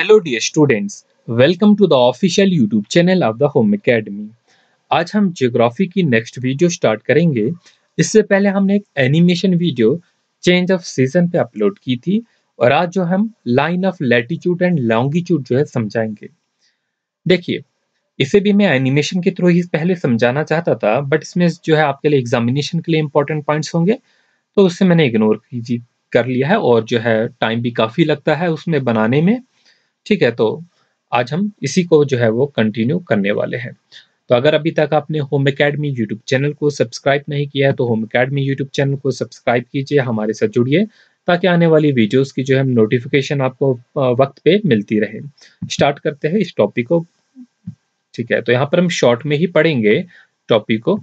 hello dear students welcome to the official YouTube channel of the home academy आज हम geography की next video start करेंगे इससे पहले हमने एक animation video change of season पे अपलोड की थी और आज जो हम line of latitude and longitude जो है समझाएंगे देखिए इसे भी मैं एनिमेशन के थ्रू ही पहले समझाना चाहता था बट इसमें जो है आपके लिए एग्जामिनेशन के लिए इंपॉर्टेंट पॉइंट्स होंगे तो उससे मैंने इग्नोर कीजिए कर लिया है और जो है टाइम भी काफ़ी लगता है उसमें बनाने में ठीक है तो आज हम इसी को जो है वो कंटिन्यू करने वाले हैं तो अगर अभी तक आपने होम अकेडमी यूट्यूब चैनल को सब्सक्राइब नहीं किया है तो होम अकेडमी यूट्यूब चैनल को सब्सक्राइब कीजिए हमारे साथ जुड़िए ताकि आने वाली वीडियोस की जो है नोटिफिकेशन आपको वक्त पे मिलती रहे स्टार्ट करते हैं इस टॉपिक को ठीक है तो यहाँ पर हम शॉर्ट में ही पढ़ेंगे टॉपिक को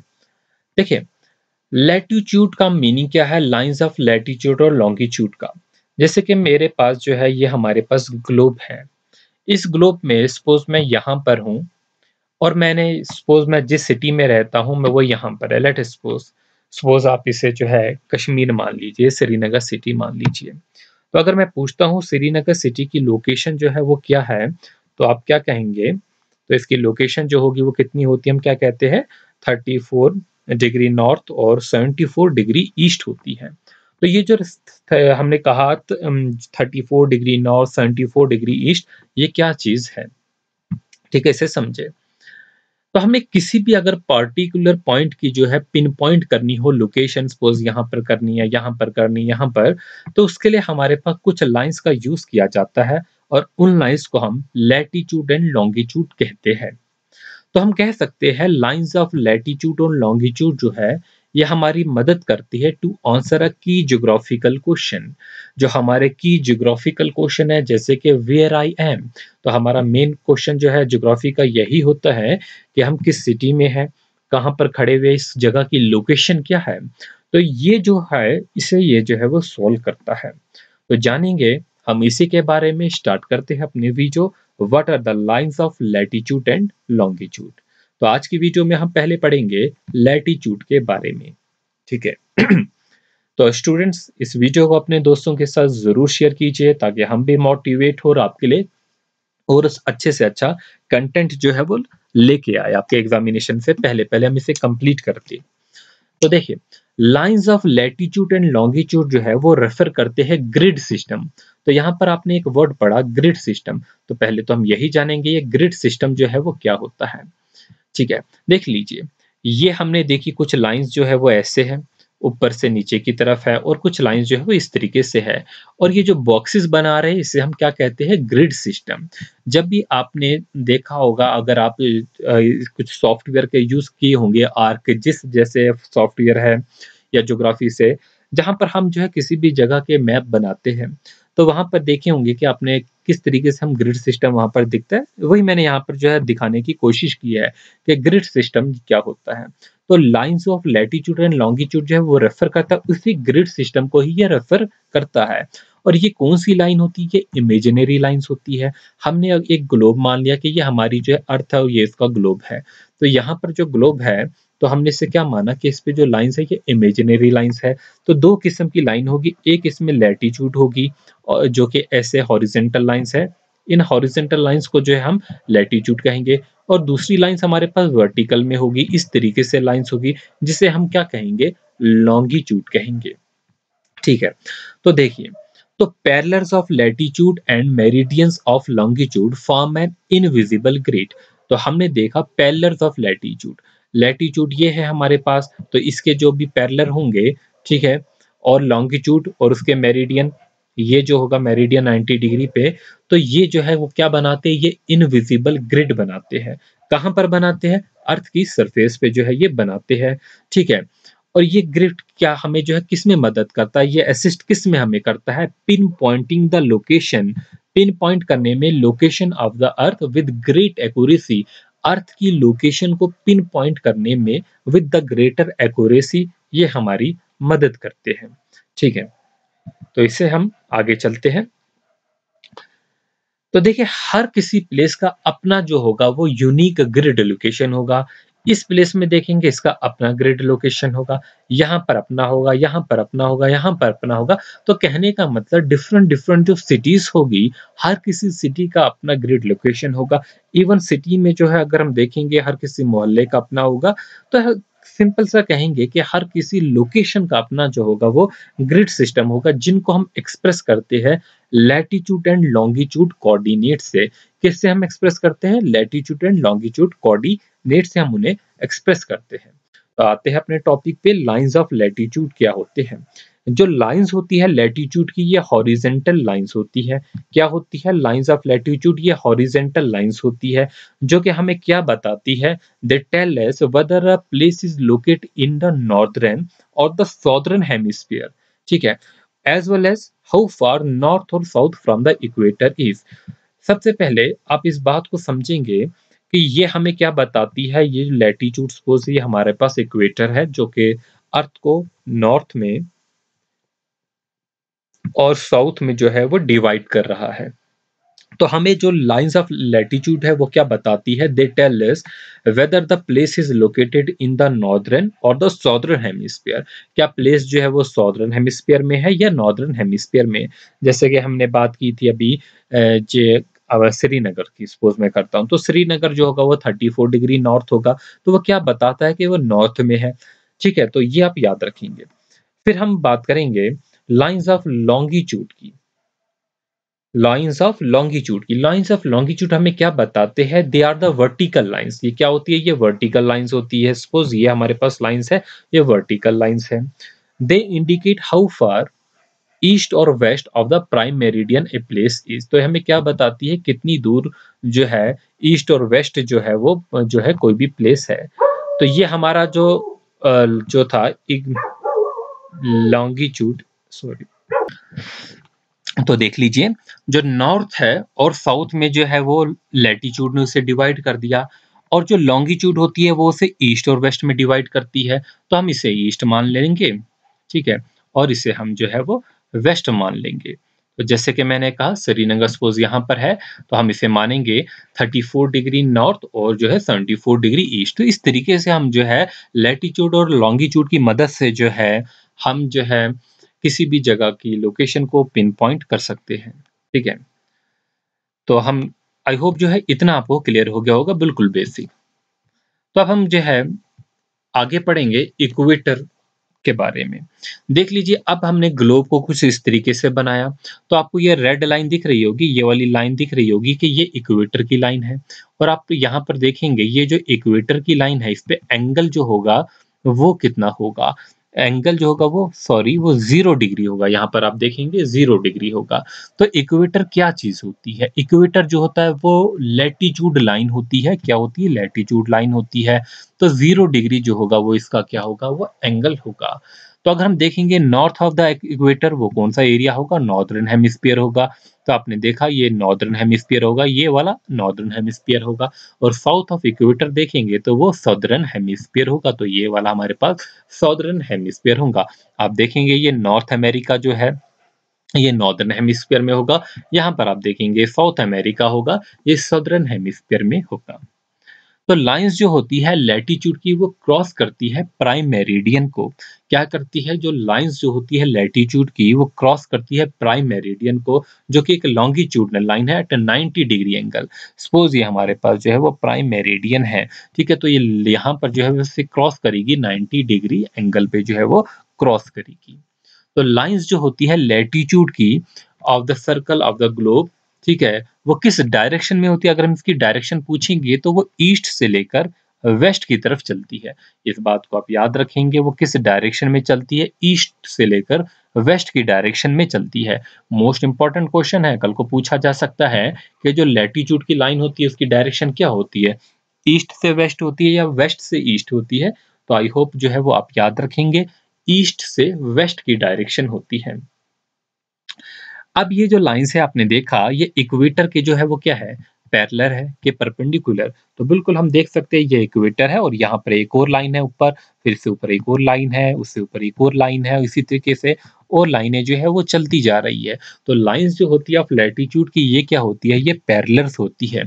देखिए लेटिट्यूड का मीनिंग क्या है लाइन्स ऑफ लेटिट्यूड और लॉन्गिट्यूड का जैसे कि मेरे पास जो है ये हमारे पास ग्लोब है इस ग्लोब में सपोज मैं यहाँ पर हूँ और मैंने सपोज मैं जिस सिटी में रहता हूँ मैं वो यहाँ पर है लेट सपोज सपोज आप इसे जो है कश्मीर मान लीजिए श्रीनगर सिटी मान लीजिए तो अगर मैं पूछता हूँ श्रीनगर सिटी की लोकेशन जो है वो क्या है तो आप क्या कहेंगे तो इसकी लोकेशन जो होगी वो कितनी होती है हम क्या कहते हैं थर्टी फोर डिग्री नॉर्थ और सेवेंटी फोर डिग्री ईस्ट होती है तो ये जो हमने कहा thirty four degree north seventy four degree east ये क्या चीज़ है ठीक है इसे समझे तो हमें किसी भी अगर पार्टिकुलर पॉइंट की जो है पिन पॉइंट करनी हो लोकेशन सपोज यहाँ पर करनी है यहाँ पर करनी है यहाँ पर तो उसके लिए हमारे पास कुछ लाइंस का यूज किया जाता है और उन लाइंस को हम लैटिट्यूड एंड लॉन्गिट्यूड कहते हैं तो हम कह सकते हैं लाइंस ऑफ लैटिट्यूड और लॉन्गिट्यूड जो है यह हमारी मदद करती है टू आंसर अ की ज्योग्राफिकल क्वेश्चन जो हमारे की ज्योग्राफिकल क्वेश्चन है जैसे कि वेयर आई एम तो हमारा मेन क्वेश्चन जो है ज्योग्राफी का यही होता है कि हम किस सिटी में हैं कहाँ पर खड़े हुए इस जगह की लोकेशन क्या है तो ये जो है इसे ये जो है वो सॉल्व करता है तो जानेंगे हम इसी के बारे में स्टार्ट करते हैं अपने video what are the lines of latitude and longitude तो आज की वीडियो में हम पहले पढ़ेंगे लैटीट्यूड के बारे में ठीक है तो स्टूडेंट्स इस वीडियो को अपने दोस्तों के साथ ज़रूर शेयर कीजिए ताकि हम भी मोटिवेट हो और आपके लिए और अच्छे से अच्छा कंटेंट जो है वो लेके आए आपके एग्जामिनेशन से पहले पहले हम इसे कंप्लीट करते तो देखिए lines of latitude and longitude जो है वो रेफर करते हैं ग्रिड सिस्टम तो यहाँ पर आपने एक वर्ड पढ़ा ग्रिड सिस्टम तो पहले तो हम यही जानेंगे ये ग्रिड सिस्टम जो है वो क्या होता है ठीक है देख लीजिए ये हमने देखी कुछ लाइंस जो है वो ऐसे है ऊपर से नीचे की तरफ है और कुछ लाइंस जो है वो इस तरीके से है और ये जो बॉक्सेस बना रहे हैं इसे हम क्या कहते हैं ग्रिड सिस्टम जब भी आपने देखा होगा अगर आप कुछ सॉफ्टवेयर के यूज़ किए होंगे आर्क जिस जैसे सॉफ्टवेयर है या जोग्राफी से जहां पर हम जो है किसी भी जगह के मैप बनाते हैं तो वहां पर देखे होंगे कि आपने किस तरीके से हम ग्रिड सिस्टम वहां पर दिखता है वही मैंने यहाँ पर जो है दिखाने की कोशिश की है कि ग्रिड सिस्टम क्या होता है तो lines of latitude and longitude जो है वो रेफर करता है उसी ग्रिड सिस्टम को ही ये रेफर करता है और ये कौन सी लाइन होती है ये इमेजिनरी लाइन्स होती है हमने एक ग्लोब मान लिया कि ये हमारी जो है अर्थ है ये इसका ग्लोब है तो यहाँ पर जो ग्लोब है तो हमने इससे क्या माना कि इस पे जो लाइंस है ये इमेजिनरी लाइंस है तो दो किस्म की लाइन होगी एक इसमें लैटीच्यूड होगी और जो कि ऐसे हॉरिजेंटल लाइंस है इन हॉरिजेंटल लाइंस को जो है हम लैटीच्यूड कहेंगे और दूसरी लाइंस हमारे पास वर्टिकल में होगी इस तरीके से लाइंस होगी जिसे हम क्या कहेंगे लॉन्गिट्यूड कहेंगे ठीक है तो देखिए तो parallels of latitude and meridians of longitude form an invisible great तो हमने देखा पैरलर्स ऑफ लेटीट्यूड लेटीट्यूड ये है हमारे पास तो इसके जो भी पैरलर होंगे ठीक है और लॉन्गिट्यूड और उसके मेरिडियन ये जो होगा मेरिडियन 90 डिग्री पे तो ये जो है वो क्या बनाते हैं ये इनविजिबल ग्रिड बनाते हैं कहाँ पर बनाते हैं अर्थ की सरफेस पे जो है ये बनाते हैं ठीक है और ये ग्रिड क्या हमें जो है किस में मदद करता है ये असिस्ट किस में हमें करता है pin pointing the location pin point करने में location of the earth with great accuracy earth की लोकेशन को पिन पॉइंट करने में विद द ग्रेटर एक्यूरेसी ये हमारी मदद करते हैं ठीक है तो इसे हम आगे चलते हैं तो देखिए हर किसी प्लेस का अपना जो होगा वो यूनिक ग्रिड लोकेशन होगा इस प्लेस में देखेंगे इसका अपना ग्रिड लोकेशन होगा यहाँ पर अपना होगा यहाँ पर अपना होगा यहाँ पर अपना होगा तो कहने का मतलब डिफरेंट डिफरेंट जो सिटीज होगी हर किसी सिटी का अपना ग्रिड लोकेशन होगा इवन सिटी में जो है अगर हम देखेंगे हर किसी मोहल्ले का अपना होगा तो सिंपल सा कहेंगे कि हर किसी लोकेशन का अपना जो होगा वो ग्रिड सिस्टम होगा जिनको हम एक्सप्रेस करते हैं लैटिट्यूड एंड लॉन्गिट्यूड कोऑर्डिनेट से किससे हम एक्सप्रेस करते हैं लेटीट्यूड एंड लॉन्गिट्यूड कोऑर्डिनेट से हम उन्हें एक्सप्रेस करते हैं तो आते हैं अपने टॉपिक पे लाइंस ऑफ लेटीट्यूड क्या होते हैं जो लाइंस होती है लेटीट्यूड की ये हॉरिजेंटल लाइंस होती है क्या होती है लाइंस ऑफ लेटीट्यूड ये हॉरिजेंटल लाइंस होती है जो कि हमें क्या बताती है they tell us whether a place is locate in the northern और द साउदर्न हेमिस्फीयर ठीक है as well as how far north और south from the equator is सबसे पहले आप इस बात को समझेंगे कि ये हमें क्या बताती है ये लेटीट्यूड सपोज ये हमारे पास इक्वेटर है जो कि अर्थ को नॉर्थ में और साउथ में जो है वो डिवाइड कर रहा है तो हमें जो लाइंस ऑफ लेटीट्यूड है वो क्या बताती है they tell is whether the place is located in the northern और द सॉदर्न हेमिस्फीयर क्या प्लेस जो है वो सॉदर्न हेमिस्फीयर में है या नॉर्दर्न हेमिस्फीयर में जैसे कि हमने बात की थी अभी जे अब श्रीनगर की सपोज मैं करता हूँ तो श्रीनगर जो होगा वो थर्टी फोर डिग्री नॉर्थ होगा तो वो क्या बताता है कि वो नॉर्थ में है ठीक है तो ये आप याद रखेंगे फिर हम बात करेंगे लाइंस ऑफ लॉन्गिट्यूड की लाइंस ऑफ लॉन्गिट्यूड की लाइंस ऑफ लॉन्गिट्यूड हमें क्या बताते हैं they are the vertical lines ये क्या होती है ये वर्टिकल लाइन्स होती है सपोज ये हमारे पास लाइन्स है ये वर्टिकल लाइन्स है they indicate how far east और west of the prime meridian a place is तो हमें क्या बताती है कितनी दूर जो है ईस्ट और वेस्ट जो है वो जो है कोई भी प्लेस है तो ये हमारा जो जो था लॉन्गिट्यूड सॉरी तो देख लीजिए जो नॉर्थ है और साउथ में जो है वो लेटीट्यूड ने उसे डिवाइड कर दिया और जो लॉन्गिट्यूड होती है वो उसे ईस्ट और वेस्ट में डिवाइड करती है तो हम इसे ईस्ट मान लेंगे ठीक है और इसे हम जो है वो वेस्ट मान लेंगे तो जैसे कि मैंने कहा श्रीनगर सपोज यहाँ पर है तो हम इसे मानेंगे 34 डिग्री नॉर्थ और जो है 74 डिग्री ईस्ट तो इस तरीके से हम जो है लैटिट्यूड और लॉन्गिट्यूड की मदद से जो है हम जो है किसी भी जगह की लोकेशन को पिन पॉइंट कर सकते हैं ठीक है तो हम आई होप जो है इतना आपको क्लियर हो गया होगा बिल्कुल बेसिक तो अब हम जो है आगे पढ़ेंगे इक्वेटर के बारे में देख लीजिए अब हमने ग्लोब को कुछ इस तरीके से बनाया तो आपको ये रेड लाइन दिख रही होगी ये वाली लाइन दिख रही होगी कि ये इक्वेटर की लाइन है और आप यहाँ पर देखेंगे ये जो इक्वेटर की लाइन है इस पर एंगल जो होगा वो कितना होगा एंगल जो होगा वो सॉरी वो जीरो डिग्री होगा यहाँ पर आप देखेंगे जीरो डिग्री होगा तो इक्वेटर क्या चीज होती है इक्वेटर जो होता है वो लेटीट्यूड लाइन होती है क्या होती है लेटीट्यूड लाइन होती है तो जीरो डिग्री जो होगा वो इसका क्या होगा वो एंगल होगा तो अगर हम देखेंगे नॉर्थ ऑफ द इक्वेटर वो कौन सा एरिया होगा नॉर्दर्न हेमिस्फीयर होगा तो आपने देखा ये नॉर्दर्न हेमिस्फीयर होगा ये वाला नॉर्दर्न हेमिस्फीयर होगा और साउथ ऑफ इक्वेटर देखेंगे तो वो सदर्न हेमिस्फीयर होगा तो ये वाला हमारे पास सदर्न हेमिस्फीयर होगा आप देखेंगे ये नॉर्थ अमेरिका जो है ये नॉर्दर्न हेमिस्फीयर में होगा यहाँ पर आप देखेंगे साउथ अमेरिका होगा ये सदर्न हेमिस्फीयर में होगा तो लाइंस जो होती है लैटीट्यूड की वो क्रॉस करती है प्राइम मेरिडियन को क्या करती है जो लाइंस जो होती है लैटीट्यूड की वो क्रॉस करती है प्राइम मेरिडियन को जो कि एक लॉन्गिट्यूडनल लाइन है at ninety degree angle suppose ये हमारे पास जो है वो प्राइम मेरिडियन है ठीक है तो ये यहाँ पर जो है वैसे क्रॉस करेगी नाइन्टी डिग्री एंगल पे जो है वो क्रॉस करेगी तो लाइन्स जो होती है लेटीट्यूड की of the circle of the globe ठीक है वो किस डायरेक्शन में होती है अगर हम इसकी डायरेक्शन पूछेंगे तो वो ईस्ट से लेकर वेस्ट की तरफ चलती है इस बात को आप याद रखेंगे वो किस डायरेक्शन में चलती है ईस्ट से लेकर वेस्ट की डायरेक्शन में चलती है मोस्ट इंपॉर्टेंट क्वेश्चन है कल को पूछा जा सकता है कि जो लेटीट्यूड की लाइन होती है उसकी डायरेक्शन क्या होती है ईस्ट से वेस्ट होती है या वेस्ट से ईस्ट होती है तो आई होप जो है वो आप याद रखेंगे ईस्ट से वेस्ट की डायरेक्शन होती है अब ये जो लाइन्स है आपने देखा ये इक्वेटर के जो है वो क्या है पैरलर है के परपेंडिकुलर तो बिल्कुल हम देख सकते हैं ये इक्वेटर है और यहाँ पर एक और लाइन है ऊपर फिर से ऊपर एक और लाइन है उससे ऊपर एक और लाइन है इसी तरीके से और लाइनें जो है वो चलती जा रही है तो लाइंस जो होती है ऑफ लैटीट्यूड की ये क्या होती है ये पैरलर होती है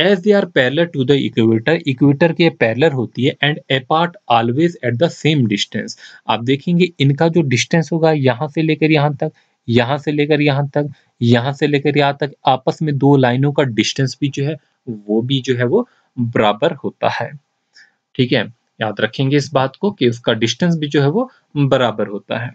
as they are parallel to the equator equator के पैरलर होती है and apart always at the same distance आप देखेंगे इनका जो डिस्टेंस होगा यहाँ से लेकर यहाँ तक यहाँ से लेकर यहां तक यहां से लेकर यहां तक आपस में दो लाइनों का डिस्टेंस भी जो है वो भी जो है वो बराबर होता है ठीक है याद रखेंगे इस बात को कि उसका डिस्टेंस भी जो है वो बराबर होता है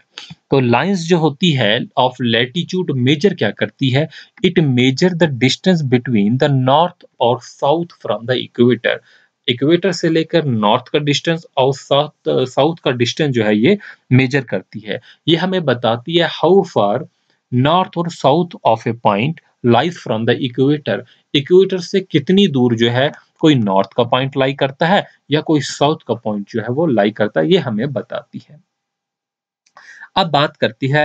तो लाइंस जो होती है ऑफ लेटीट्यूड मेजर क्या करती है it measure the distance between the north और south from the equator equator से लेकर नॉर्थ का डिस्टेंस और साउथ साउथ का डिस्टेंस जो है ये मेजर करती है ये हमें बताती है हाउ फार नॉर्थ और south of a point lies from the equator equator से कितनी दूर जो है कोई नॉर्थ का पॉइंट लाई करता है या कोई साउथ का पॉइंट जो है वो लाई करता है ये हमें बताती है अब बात करती है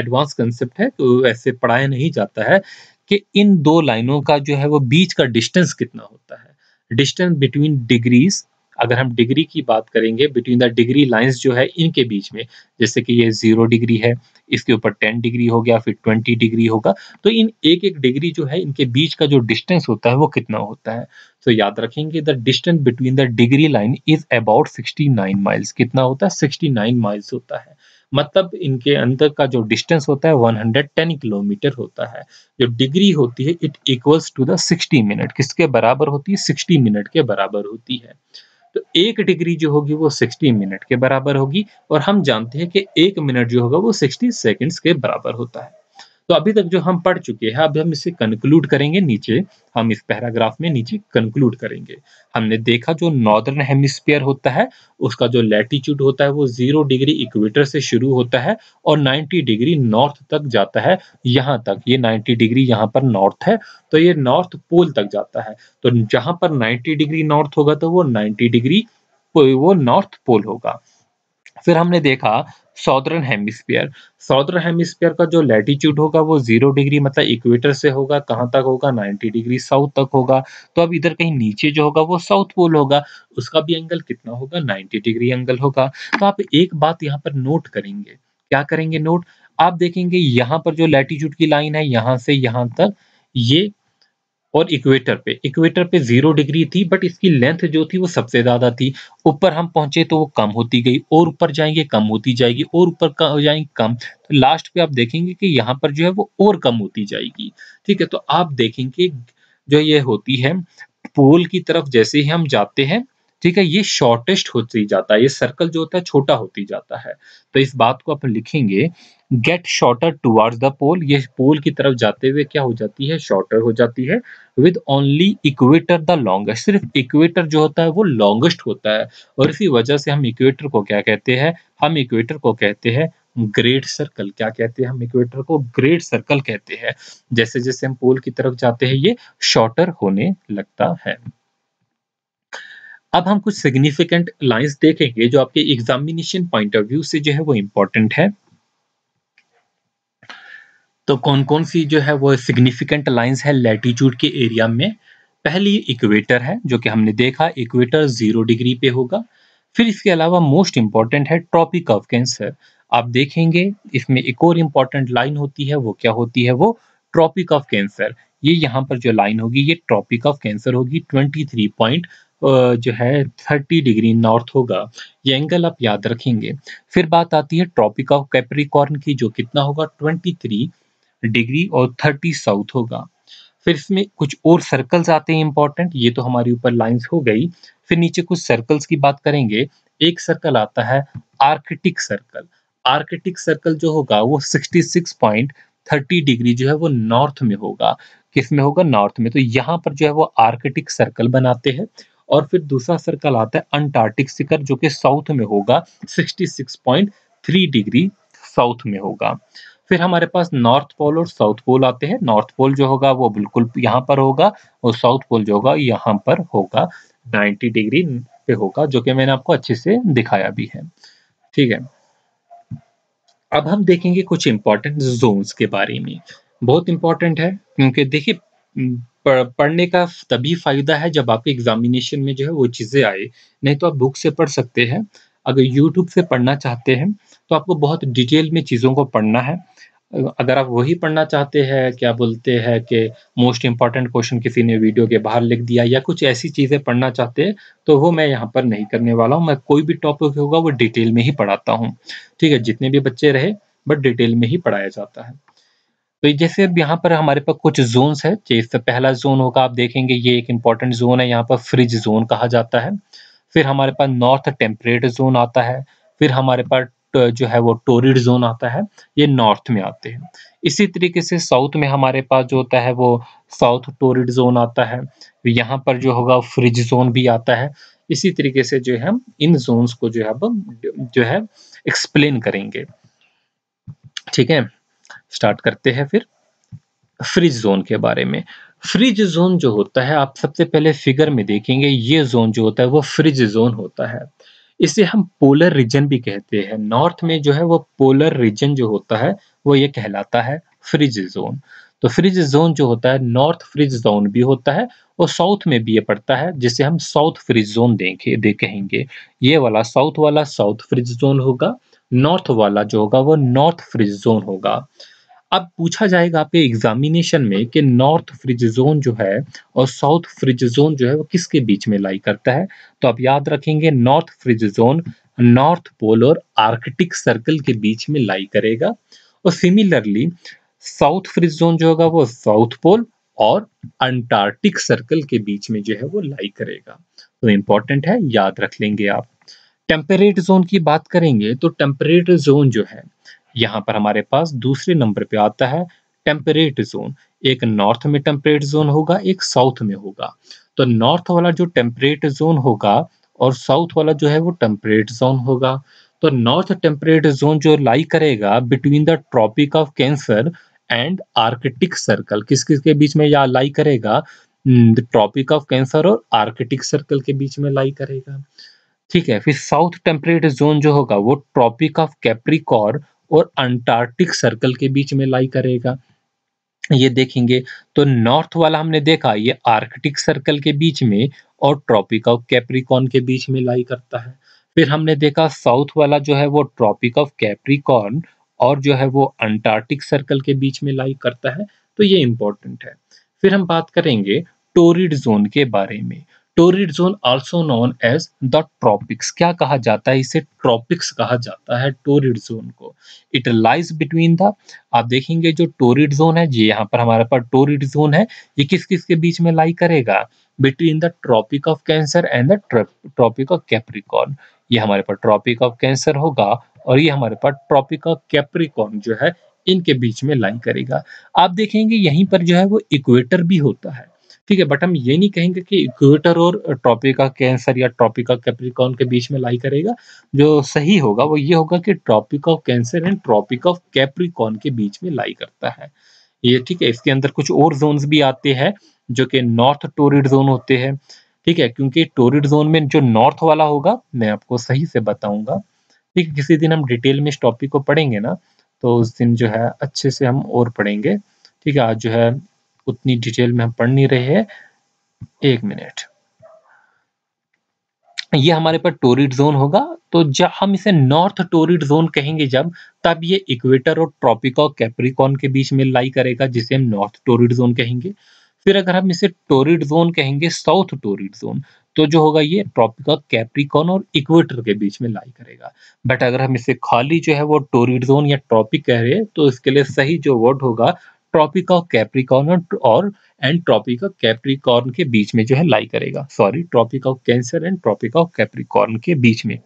एडवांस कंसेप्ट है तो ऐसे पढ़ाया नहीं जाता है कि इन दो लाइनों का जो है वो बीच का डिस्टेंस कितना होता है डिस्टेंस बिटवीन डिग्रीज अगर हम डिग्री की बात करेंगे बिटवीन द डिग्री लाइंस जो है इनके बीच में जैसे कि ये जीरो डिग्री है इसके ऊपर टेन डिग्री हो गया फिर ट्वेंटी डिग्री होगा तो इन एक एक डिग्री जो है इनके बीच का जो डिस्टेंस होता है वो कितना होता है तो याद रखेंगे the distance between the degree line is about sixty nine miles कितना होता है सिक्सटी नाइन माइल्स होता है मतलब इनके अंतर का जो डिस्टेंस होता है 110 किलोमीटर होता है जो डिग्री होती है it equals to the 60 minute किसके बराबर होती है 60 मिनट के बराबर होती है तो एक डिग्री जो होगी वो 60 मिनट के बराबर होगी और हम जानते हैं कि एक मिनट जो होगा वो 60 सेकंड्स के बराबर होता है तो अभी तक जो हम पढ़ चुके हैं अब हम इसे कंक्लूड करेंगे नीचे हम इस पैराग्राफ में नीचे कंक्लूड करेंगे हमने देखा जो नॉर्दर्न हेमिस्फीयर होता है उसका जो लैटिट्यूड होता है वो जीरो डिग्री इक्वेटर से शुरू होता है और नाइन्टी डिग्री नॉर्थ तक जाता है यहाँ तक ये नाइन्टी डिग्री यहाँ पर नॉर्थ है तो ये नॉर्थ पोल तक जाता है तो जहां पर नाइन्टी डिग्री नॉर्थ होगा तो वो नाइन्टी डिग्री वो नॉर्थ पोल होगा फिर हमने देखा साउदर्न हेमिस्फीयर साउदर्न हेमिस्फीयर का जो लैटिट्यूड होगा वो जीरो डिग्री मतलब इक्वेटर से होगा कहाँ तक होगा नाइन्टी डिग्री साउथ तक होगा तो अब इधर कहीं नीचे जो होगा वो साउथ पोल होगा उसका भी एंगल कितना होगा नाइन्टी डिग्री एंगल होगा तो आप एक बात यहाँ पर नोट करेंगे क्या करेंगे नोट आप देखेंगे यहाँ पर जो लैटिट्यूड की लाइन है यहाँ से यहाँ तक ये और इक्वेटर पे इक्वेटर पे जीरो डिग्री थी बट इसकी लेंथ जो थी वो सबसे ज़्यादा थी ऊपर हम पहुंचे तो वो कम होती गई और ऊपर जाएंगे कम होती जाएगी और ऊपर जाएंगे कम तो लास्ट पे आप देखेंगे कि यहाँ पर जो है वो और कम होती जाएगी ठीक है तो आप देखेंगे जो ये होती है पोल की तरफ जैसे ही हम जाते हैं ठीक है ये शॉर्टेस्ट होती जाता है ये सर्कल जो होता है छोटा होती जाता है तो इस बात को अपन लिखेंगे get shorter towards the pole ये पोल की तरफ जाते हुए क्या हो जाती है शॉर्टर हो जाती है with only equator the longest सिर्फ इक्वेटर जो होता है वो लॉन्गेस्ट होता है और इसी वजह से हम इक्वेटर को क्या कहते हैं हम इक्वेटर को कहते हैं ग्रेट सर्कल क्या कहते हैं हम इक्वेटर को ग्रेट सर्कल कहते हैं जैसे जैसे हम पोल की तरफ जाते हैं ये शॉर्टर होने लगता है अब हम कुछ सिग्निफिकेंट लाइंस देखेंगे जो आपके एग्जामिनेशन पॉइंट ऑफ व्यू से जो है वो इंपॉर्टेंट है तो कौन कौन सी जो है वो सिग्निफिकेंट लाइंस है लैटिट्यूड के एरिया में पहली इक्वेटर है जो कि हमने देखा इक्वेटर जीरो डिग्री पे होगा फिर इसके अलावा मोस्ट इंपॉर्टेंट है ट्रॉपिक ऑफ कैंसर आप देखेंगे इसमें एक और इंपॉर्टेंट लाइन होती है वो क्या होती है वो ट्रॉपिक ऑफ कैंसर ये यहाँ पर जो लाइन होगी ये ट्रॉपिक ऑफ कैंसर होगी पॉइंट जो है थर्टी डिग्री नॉर्थ होगा ये एंगल आप याद रखेंगे फिर बात आती है ट्रॉपिक ऑफ कैप्रिकॉर्न की जो कितना होगा ट्वेंटी थ्री डिग्री और थर्टी साउथ होगा फिर इसमें कुछ और सर्कल्स आते हैं इंपॉर्टेंट ये तो हमारे ऊपर लाइंस हो गई फिर नीचे कुछ सर्कल्स की बात करेंगे एक सर्कल आता है आर्किटिक सर्कल आर्किटिक सर्कल जो होगा वो 66.30 डिग्री जो है वो नॉर्थ में होगा किस में होगा नॉर्थ में तो यहाँ पर जो है वो आर्किटिक सर्कल बनाते हैं और फिर दूसरा सर्कल आता है अंटार्कटिक शिखर जो कि साउथ में होगा 66.3 डिग्री साउथ में होगा फिर हमारे पास नॉर्थ पोल और साउथ पोल आते हैं नॉर्थ पोल जो होगा वो बिल्कुल यहाँ पर होगा और साउथ पोल जो होगा यहाँ पर होगा 90 डिग्री पे होगा जो कि मैंने आपको अच्छे से दिखाया भी है ठीक है अब हम देखेंगे कुछ इंपॉर्टेंट जोन्स के बारे में बहुत इंपॉर्टेंट है क्योंकि देखिए पढ़ने का तभी फ़ायदा है जब आपके एग्जामिनेशन में जो है वो चीज़ें आए नहीं तो आप बुक से पढ़ सकते हैं अगर यूट्यूब से पढ़ना चाहते हैं तो आपको बहुत डिटेल में चीज़ों को पढ़ना है अगर आप वही पढ़ना चाहते हैं क्या बोलते हैं कि मोस्ट इम्पॉर्टेंट क्वेश्चन किसी ने वीडियो के बाहर लिख दिया या कुछ ऐसी चीज़ें पढ़ना चाहते हैं तो वो मैं यहाँ पर नहीं करने वाला हूँ मैं कोई भी टॉपिक होगा वो डिटेल में ही पढ़ाता हूँ ठीक है जितने भी बच्चे रहे बट डिटेल में ही पढ़ाया जाता है तो जैसे अब यहाँ पर हमारे पास कुछ जोन्स है जैसे पहला जोन होगा आप देखेंगे ये एक इम्पॉर्टेंट जोन है यहाँ पर फ्रिज जोन कहा जाता है फिर हमारे पास नॉर्थ टेम्परेट जोन आता है फिर हमारे पास जो है वो टोरिड जोन आता है ये नॉर्थ में आते हैं इसी तरीके से साउथ में हमारे पास जो होता है वो साउथ टोरिड जोन आता है यहाँ पर जो होगा फ्रिज जोन भी आता है इसी तरीके से जो है हम इन जोन्स को जो है जो है एक्सप्लेन करेंगे ठीक है स्टार्ट करते हैं फिर फ्रिज जोन के बारे में फ्रिज जोन जो होता है आप सबसे पहले फिगर में देखेंगे ये जोन जो होता है वो फ्रिज जोन होता है इसे हम पोलर रीजन भी कहते हैं नॉर्थ में जो है वो पोलर रीजन जो होता है वो ये कहलाता है फ्रिज जोन तो फ्रिज जोन जो होता है नॉर्थ फ्रिज जोन भी होता है और साउथ में भी ये पड़ता है जिसे हम साउथ फ्रिज जोन देखे दे कहेंगे ये वाला साउथ वाला साउथ फ्रिज जोन होगा नॉर्थ वाला जो होगा वो नॉर्थ फ्रिज जोन होगा अब पूछा जाएगा आपके एग्जामिनेशन में कि नॉर्थ फ्रिज जोन जो है और साउथ फ्रिज जोन जो है वो किसके बीच में लाई करता है तो आप याद रखेंगे north frigid zone North Pole और आर्कटिक सर्कल के बीच में लाई करेगा और सिमिलरली साउथ फ्रिज जोन जो होगा वो साउथ पोल और अंटार्कटिक सर्कल के बीच में जो है वो लाई करेगा तो इंपॉर्टेंट है याद रख लेंगे आप टेम्परेट जोन की बात करेंगे तो टेम्परेट जोन जो है यहाँ पर हमारे पास दूसरे नंबर पे आता है टेम्परेट जोन एक नॉर्थ में टेम्परेट जोन होगा एक साउथ में होगा तो नॉर्थ वाला जो टेम्परेट जोन होगा और साउथ वाला जो है वो टेम्परेट जोन होगा तो नॉर्थ टेम्परेट जोन जो लाई करेगा between the Tropic of Cancer and Arctic Circle किस किस के बीच में या लाई करेगा हम्म, ट्रॉपिक ऑफ कैंसर और आर्कटिक सर्कल के बीच में लाई करेगा ठीक है फिर साउथ टेम्परेट जोन जो होगा वो ट्रॉपिक ऑफ कैप्रिकॉर और अंटार्कटिक सर्कल के बीच में लाई करेगा ये देखेंगे तो नॉर्थ वाला हमने देखा ये आर्कटिक सर्कल के बीच में और ट्रॉपिक ऑफ कैप्रिकॉन के बीच में लाई करता है फिर हमने देखा साउथ वाला जो है वो ट्रॉपिक ऑफ कैप्रिकॉन और जो है वो अंटार्कटिक सर्कल के बीच में लाई करता है तो ये इंपॉर्टेंट है फिर हम बात करेंगे टोरिड जोन के बारे में torrid zone also known as the tropics क्या कहा जाता है इसे ट्रॉपिक्स कहा जाता है टोरिड जोन को इट लाइज बिटवीन द आप देखेंगे जो टोरिड जोन है जी यहाँ पर हमारे पास टोरिड जोन है ये किस किस के बीच में लाई करेगा between the Tropic of Cancer and the Tropic of Capricorn ये हमारे पास ट्रॉपिक ऑफ कैंसर होगा और ये हमारे पास ट्रॉपिक ऑफ कैप्रिकॉन जो है इनके बीच में लाई करेगा आप देखेंगे यहीं पर जो है वो इक्वेटर भी होता है ठीक है बट हम ये नहीं कहेंगे कि इक्वेटर और ट्रॉपिका कैंसर या ट्रॉपिका कैप्रिकॉन के बीच में लाई करेगा जो सही होगा वो ये होगा कि Tropic of Cancer and Tropic of Capricorn के बीच में लाई करता है ये ठीक है इसके अंदर कुछ और जोन भी आते हैं जो कि नॉर्थ टोरिड जोन होते हैं ठीक है क्योंकि टोरिड जोन में जो नॉर्थ वाला होगा मैं आपको सही से बताऊंगा ठीक है किसी दिन हम डिटेल में इस टॉपिक को पढ़ेंगे ना तो उस दिन जो है अच्छे से हम और पढ़ेंगे ठीक है आज जो है उतनी डिटेल में हम पढ़ नहीं रहे हैं एक मिनट ये हमारे पास टोरिड जोन होगा तो जब हम इसे नॉर्थ टोरिड जोन कहेंगे जब तब ये इक्वेटर और ट्रॉपिक और कैप्रिकॉन के बीच में लाई करेगा जिसे हम नॉर्थ टोरिड जोन कहेंगे फिर अगर हम इसे टोरिड जोन कहेंगे साउथ टोरिड जोन तो जो होगा ये ट्रॉपिक ऑफ कैप्रिकॉन और इक्वेटर के बीच में लाई करेगा बट अगर हम इसे खाली जो है वो टोरिड जोन या ट्रॉपिक कह रहे हैं तो इसके लिए सही जो वर्ड होगा ट्रॉपिक ऑफ कैप्रिकॉर्न और, एंड ट्रॉपिक ऑफ कैप्रिकॉर्न के बीच में जो है लाई करेगा sorry Tropic of Cancer and Tropic of Capricorn के बीच में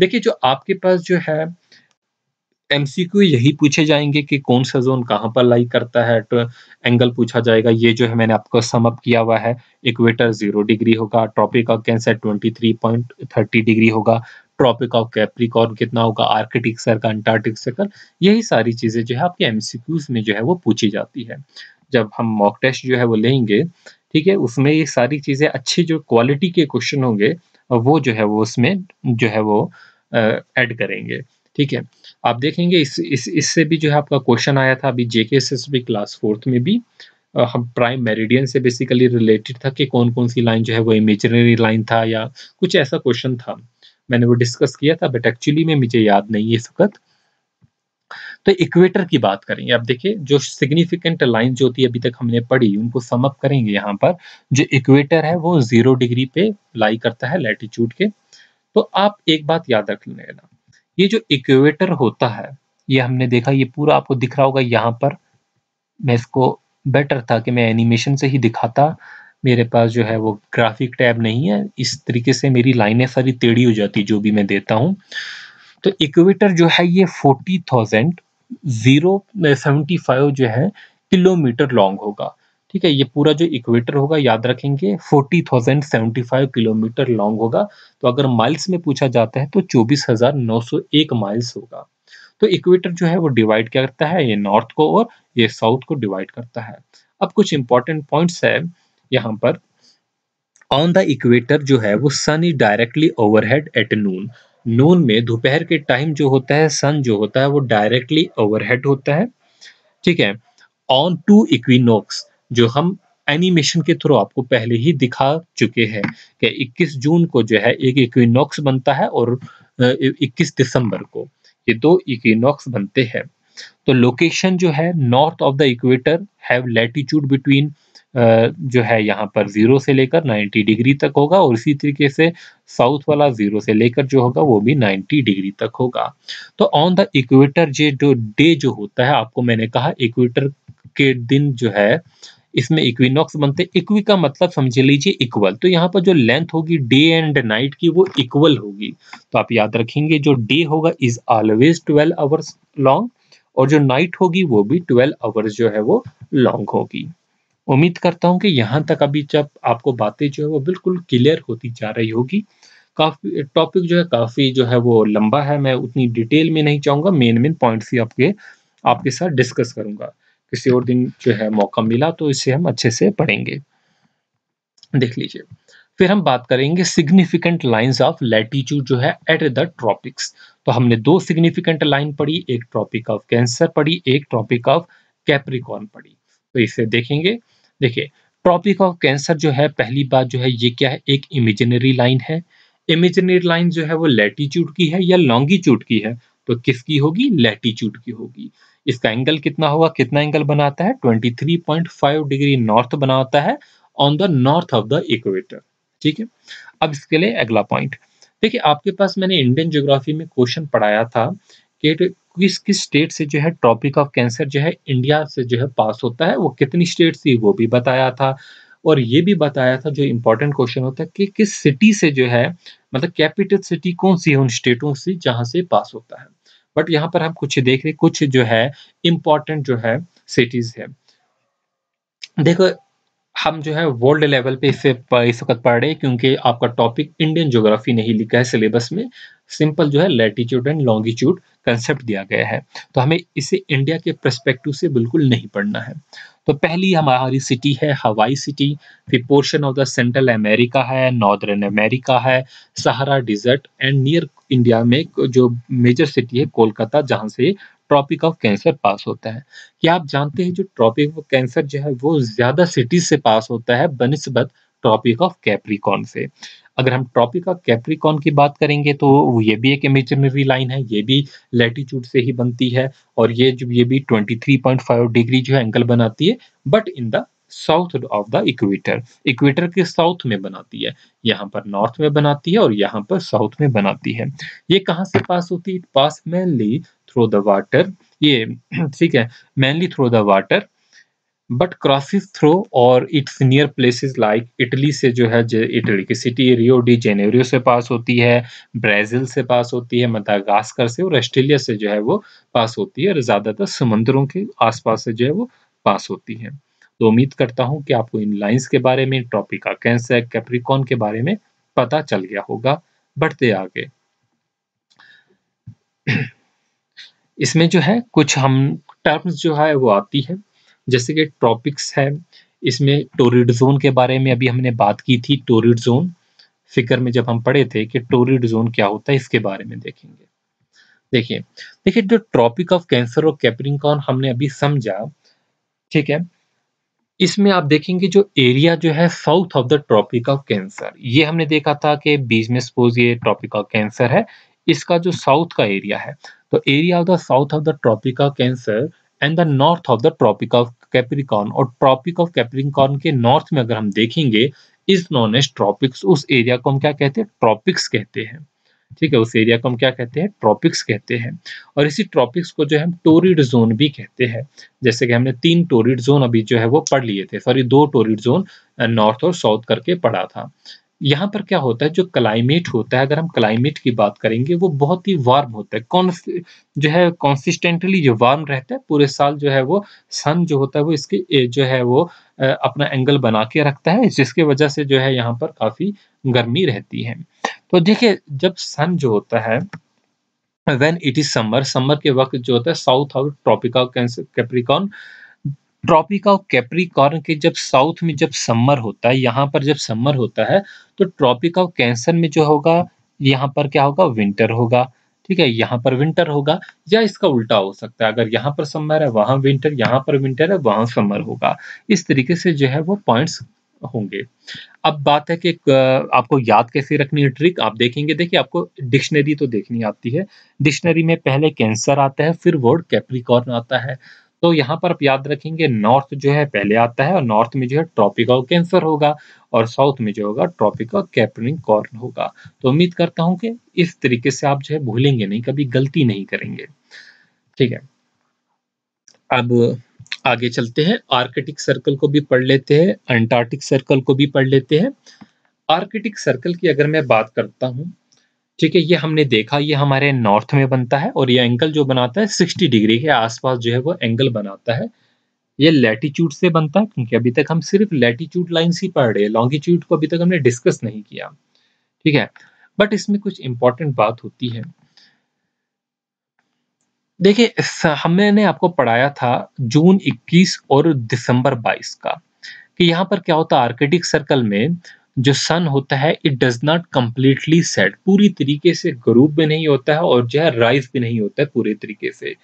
देखिए जो आपके पास जो है एमसीक्यू यही पूछे जाएंगे कि कौन सा जोन कहाँ पर लाई करता है तो एंगल पूछा जाएगा ये जो है मैंने आपको समअप किया हुआ है इक्वेटर जीरो डिग्री होगा Tropic of Cancer twenty three point thirty degree होगा ट्रॉपिक ऑफ कैप्रिकॉर्न कितना होगा आर्कटिक सर्कल अंटार्कटिक सर्कल यही सारी चीज़ें जो है आपके एमसीक्यूज में जो है वो पूछी जाती है जब हम मॉक टेस्ट जो है वो लेंगे ठीक है उसमें ये सारी चीज़ें अच्छी जो क्वालिटी के क्वेश्चन होंगे वो जो है वो उसमें जो है वो ऐड करेंगे ठीक है आप देखेंगे इस इस इससे भी जो है आपका क्वेश्चन आया था अभी जेके भी क्लास फोर्थ में भी हम प्राइम मेरिडियन से बेसिकली रिलेटेड था कि कौन कौन सी लाइन जो है वो इमेजनरी लाइन था या कुछ ऐसा क्वेश्चन था मैंने वो डिस्कस किया था बट एक्चुअली में मुझे याद नहीं है इस वक्त तो इक्वेटर की बात करेंगे अब देखिए जो सिग्निफिकेंट लाइन जो होती है अभी तक हमने पढ़ी उनको समअप करेंगे यहाँ पर जो इक्वेटर है वो जीरो डिग्री पे लाई करता है लैटिट्यूड के तो आप एक बात याद रख लेना ये जो इक्वेटर होता है ये हमने देखा ये पूरा आपको दिख रहा होगा यहाँ पर मैं इसको बेटर था कि मैं एनिमेशन से ही दिखाता मेरे पास जो है वो ग्राफिक टैब नहीं है इस तरीके से मेरी लाइनें सारी टेढ़ी हो जाती है जो भी मैं देता हूँ तो इक्वेटर जो है ये forty thousand zero seventy five जो है किलोमीटर लॉन्ग होगा ठीक है ये पूरा जो इक्वेटर होगा याद रखेंगे forty thousand seventy five kilometre long होगा तो अगर माइल्स में पूछा जाता है तो चौबीस हजार नौ सौ एक माइल्स होगा तो इक्वेटर जो है वो डिवाइड क्या करता है ये नॉर्थ को और ये साउथ को डिवाइड करता है अब कुछ इंपॉर्टेंट पॉइंट्स है यहाँ पर ऑन द इक्वेटर जो है वो sun is directly overhead at noon noon में दोपहर के टाइम जो होता है सन जो होता है वो डायरेक्टली ओवरहेड होता है ठीक है ऑन टू इक्विनोक्स जो हम एनिमेशन के थ्रू आपको पहले ही दिखा चुके हैं कि 21 जून को जो है एक इक्विनोक्स बनता है और 21 दिसंबर को ये दो इक्विनोक्स बनते हैं तो लोकेशन जो है north of the equator have latitude between जो है यहाँ पर ज़ीरो से लेकर 90 डिग्री तक होगा और इसी तरीके से साउथ वाला ज़ीरो से लेकर जो होगा वो भी 90 डिग्री तक होगा तो ऑन द इक्वेटर जे जो डे जो होता है आपको मैंने कहा इक्वेटर के दिन जो है इसमें इक्विनॉक्स बनते इक्वी का मतलब समझ लीजिए इक्वल तो यहाँ पर जो लेंथ होगी डे एंड नाइट की वो इक्वल होगी तो आप याद रखेंगे जो डे होगा is always twelve hours long और जो नाइट होगी वो भी ट्वेल्व आवर्स जो है वो लॉन्ग होगी उम्मीद करता हूं कि यहां तक अभी जब आपको बातें जो है वो बिल्कुल क्लियर होती जा रही होगी काफ़ी टॉपिक जो है काफ़ी जो है वो लंबा है मैं उतनी डिटेल में नहीं चाहूंगा मेन मेन पॉइंट्स ही आपके आपके साथ डिस्कस करूंगा किसी और दिन जो है मौका मिला तो इसे हम अच्छे से पढ़ेंगे देख लीजिए फिर हम बात करेंगे सिग्निफिकेंट लाइंस ऑफ लैटिट्यूड जो है एट द ट्रॉपिक्स तो हमने दो सिग्निफिकेंट लाइन पढ़ी एक ट्रॉपिक ऑफ कैंसर पढ़ी एक ट्रॉपिक ऑफ कैप्रिकॉन पढ़ी तो इसे देखेंगे देखिए ट्रॉपिक ऑफ कैंसर जो है पहली बात जो है ये क्या है एक इमेजिनरी लाइन है इमेजिनरी लाइन जो है वो लेटीच्यूड की है या लॉन्गिट्यूड की है तो किसकी होगी लेटीच्यूड की होगी इसका एंगल कितना होगा कितना एंगल बनाता है 23.5 डिग्री नॉर्थ बनाता है on the north of the equator ठीक है अब इसके लिए अगला पॉइंट देखिए आपके पास मैंने इंडियन ज्योग्राफी में क्वेश्चन पढ़ाया था कि किस किस स्टेट से जो है टॉपिक ऑफ कैंसर जो है इंडिया से जो है पास होता है वो कितनी स्टेट थी वो भी बताया था और ये भी बताया था जो इम्पोर्टेंट क्वेश्चन होता है कि किस सिटी से जो है मतलब कैपिटल सिटी कौन सी है उन स्टेटों से जहाँ से पास होता है बट यहाँ पर हम कुछ देख रहे कुछ जो है इम्पोर्टेंट जो है सिटीज है देखो हम जो है वर्ल्ड लेवल पे इसे इस वक्त पढ़ रहे क्योंकि आपका टॉपिक इंडियन ज्योग्राफी नहीं लिखा है सिलेबस में सिंपल जो है लैटिट्यूड एंड लॉन्गिट्यूड कंसेप्ट दिया गया है तो हमें इसे इंडिया के परस्पेक्टिव से बिल्कुल नहीं पढ़ना है तो पहली हमारी सिटी है हवाई सिटी फिर portion of the Central America है नॉर्दर्न अमेरिका है Sahara desert and near India में जो मेजर सिटी है कोलकाता जहाँ से ट्रॉपिक ऑफ कैंसर पास होता है क्या आप जानते हैं जो ट्रॉपिक ऑफ कैंसर जो है वो ज्यादा सिटीज से पास होता है बनस्बत ट्रॉपिक ऑफ कैप्रिकॉन से अगर हम ट्रॉपिक ऑफ कैप्रिकॉन की बात करेंगे तो ये भी एक इमेजनरी लाइन है ये भी लेटीट्यूड से ही बनती है और ये जो ये भी 23.5 डिग्री जो है एंगल बनाती है but in the south of the equator equator के साउथ में बनाती है यहाँ पर नॉर्थ में बनाती है और यहाँ पर साउथ में बनाती है ये कहाँ से पास होती है pass mainly through the water ये ठीक है mainly through the water but crosses through और it's near places like Italy से जो है इटली की सिटी रियो डी जेनेरियो से पास होती है ब्राज़ील से पास होती है मदागास्कर से और ऑस्ट्रेलिया से जो है वो पास होती है और ज़्यादातर समुद्रों के आसपास से जो है वो पास होती है तो उम्मीद करता हूँ कि आपको इन लाइन्स के बारे में ट्रॉपिका कैंसर कैप्रिकॉन के बारे में पता चल गया होगा बढ़ते आगे इसमें जो है कुछ हम टर्म्स जो है वो आती है जैसे कि ट्रॉपिक्स है इसमें टोरिड जोन के बारे में अभी हमने बात की थी टोरिड जोन फिकर में जब हम पढ़े थे कि टोरिड जोन क्या होता है इसके बारे में देखेंगे देखिए देखिए जो ट्रॉपिक ऑफ कैंसर और कैपरिंगकॉन हमने अभी समझा ठीक है इसमें आप देखेंगे जो एरिया जो है south of the Tropic of Cancer ये हमने देखा था कि बीच में सपोज ये ट्रॉपिक ऑफ कैंसर है इसका जो साउथ का एरिया है तो area of the south of the Tropic of Cancer and the north of the Tropic of Capricorn और ट्रॉपिक ऑफ कैप्रिकॉर्न के नॉर्थ में अगर हम देखेंगे इज नॉन एज ट्रॉपिक्स उस एरिया को हम क्या कहते हैं ट्रॉपिक्स कहते हैं ठीक है उस एरिया को हम क्या कहते हैं ट्रॉपिक्स कहते हैं और इसी ट्रॉपिक्स को जो है हम टोरिड जोन भी कहते हैं जैसे कि हमने तीन टोरिड जोन अभी जो है वो पढ़ लिए थे सॉरी दो टोरिड जोन नॉर्थ और साउथ करके पढ़ा था यहाँ पर क्या होता है जो क्लाइमेट होता है अगर हम क्लाइमेट की बात करेंगे वो बहुत ही वार्म होता है जो है कॉन्सिस्टेंटली जो वार्म रहता है पूरे साल जो है वो सन जो होता है वो इसके जो है वो अपना एंगल बना के रखता है जिसके वजह से जो है यहाँ पर काफ़ी गर्मी रहती है तो देखिये जब सन जो होता है when it is summer summer के वक्त जो होता है साउथ और Tropic of Capricorn Tropic of Capricorn के जब साउथ में जब समर होता है यहाँ पर जब समर होता है तो ट्रॉपिक ऑफ कैंसर में जो होगा यहाँ पर क्या होगा विंटर होगा ठीक है यहाँ पर विंटर होगा या इसका उल्टा हो सकता है अगर यहाँ पर समर है वहाँ विंटर यहाँ पर विंटर है वहां समर होगा इस तरीके से जो है वो पॉइंट्स होंगे अब बात है कि आपको याद कैसे रखनी है ट्रिक आप देखेंगे देखिए आपको डिक्शनरी तो देखनी आती है डिक्शनरी में पहले कैंसर आता है फिर वर्ड कैप्रिकॉर्न आता है तो यहाँ पर आप याद रखेंगे नॉर्थ जो है पहले आता है और नॉर्थ में जो है ट्रॉपिकल कैंसर होगा और साउथ में जो होगा ट्रॉपिकल कैपरिंग कॉर्न होगा तो उम्मीद करता हूँ कि इस तरीके से आप जो है भूलेंगे नहीं कभी गलती नहीं करेंगे ठीक है अब आगे चलते हैं आर्कटिक सर्कल को भी पढ़ लेते हैं अंटार्कटिक सर्कल को भी पढ़ लेते हैं आर्कटिक सर्कल की अगर मैं बात करता हूँ ठीक है ये हमने देखा ये हमारे नॉर्थ में बनता है और ये एंगल जो बनाता है सिक्सटी डिग्री के आसपास जो है वो एंगल बनाता है ये लैटिट्यूड से बनता है क्योंकि अभी तक हम सिर्फ लैटिट्यूड लाइन्स ही पढ़ रहे हैं लॉन्गिट्यूड को अभी तक हमने डिस्कस नहीं किया ठीक है बट इसमें कुछ इंपॉर्टेंट बात होती है देखिए हमने आपको पढ़ाया था जून 21 और दिसंबर 22 का कि यहाँ पर क्या होता है आर्किटिक सर्कल में जो सन होता है it does not completely set पूरी तरीके से ग्रूप भी नहीं होता है और जो है राइज भी नहीं होता है पूरे तरीके से